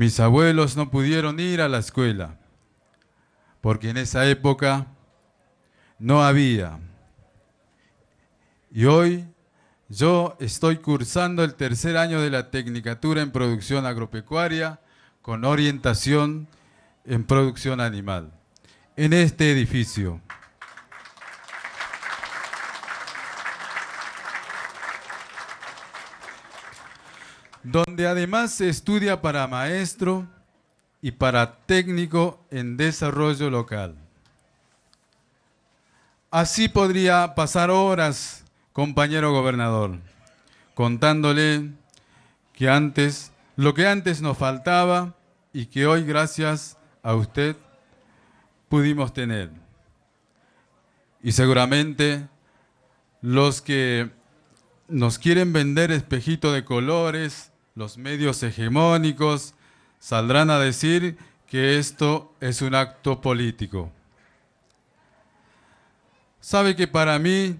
Mis abuelos no pudieron ir a la escuela porque en esa época no había. Y hoy yo estoy cursando el tercer año de la Tecnicatura en Producción Agropecuaria con orientación en producción animal en este edificio. donde además se estudia para maestro y para técnico en desarrollo local. Así podría pasar horas, compañero gobernador, contándole que antes, lo que antes nos faltaba y que hoy gracias a usted pudimos tener. Y seguramente los que nos quieren vender espejitos de colores, los medios hegemónicos saldrán a decir que esto es un acto político. Sabe que para mí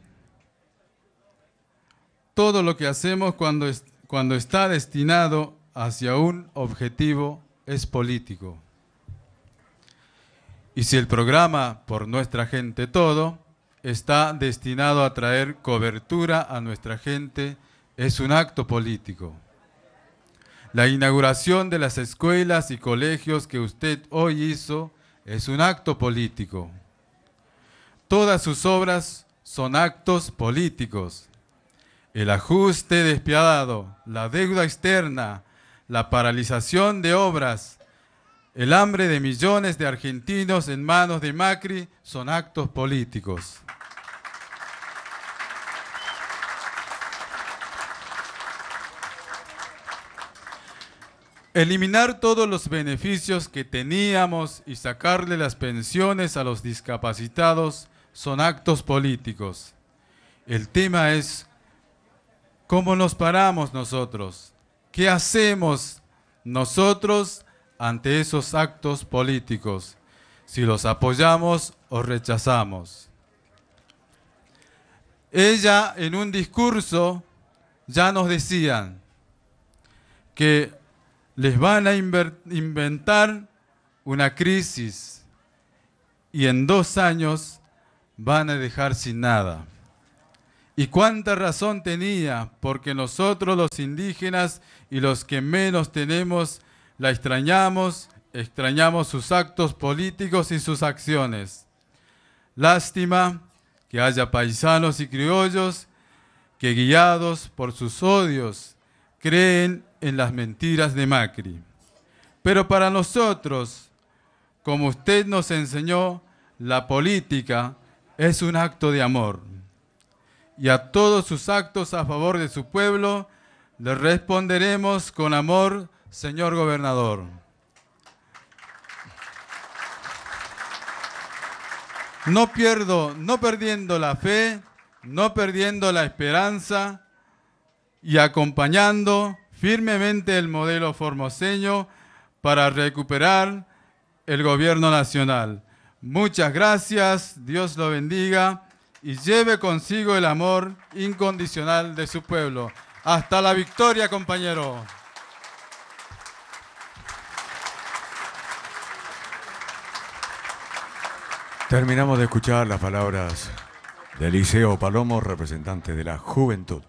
todo lo que hacemos cuando, cuando está destinado hacia un objetivo es político. Y si el programa Por Nuestra Gente Todo está destinado a traer cobertura a nuestra gente, es un acto político. La inauguración de las escuelas y colegios que usted hoy hizo es un acto político. Todas sus obras son actos políticos. El ajuste despiadado, la deuda externa, la paralización de obras, el hambre de millones de argentinos en manos de Macri son actos políticos. Eliminar todos los beneficios que teníamos y sacarle las pensiones a los discapacitados son actos políticos. El tema es cómo nos paramos nosotros, qué hacemos nosotros ante esos actos políticos, si los apoyamos o rechazamos. Ella en un discurso ya nos decía que les van a inventar una crisis y en dos años van a dejar sin nada. Y cuánta razón tenía, porque nosotros los indígenas y los que menos tenemos, la extrañamos, extrañamos sus actos políticos y sus acciones. Lástima que haya paisanos y criollos que guiados por sus odios creen en las mentiras de Macri. Pero para nosotros, como usted nos enseñó, la política es un acto de amor. Y a todos sus actos a favor de su pueblo le responderemos con amor, señor gobernador. No pierdo, no perdiendo la fe, no perdiendo la esperanza y acompañando firmemente el modelo formoseño para recuperar el gobierno nacional. Muchas gracias, Dios lo bendiga y lleve consigo el amor incondicional de su pueblo. Hasta la victoria, compañero. Terminamos de escuchar las palabras de Eliseo Palomo, representante de la juventud.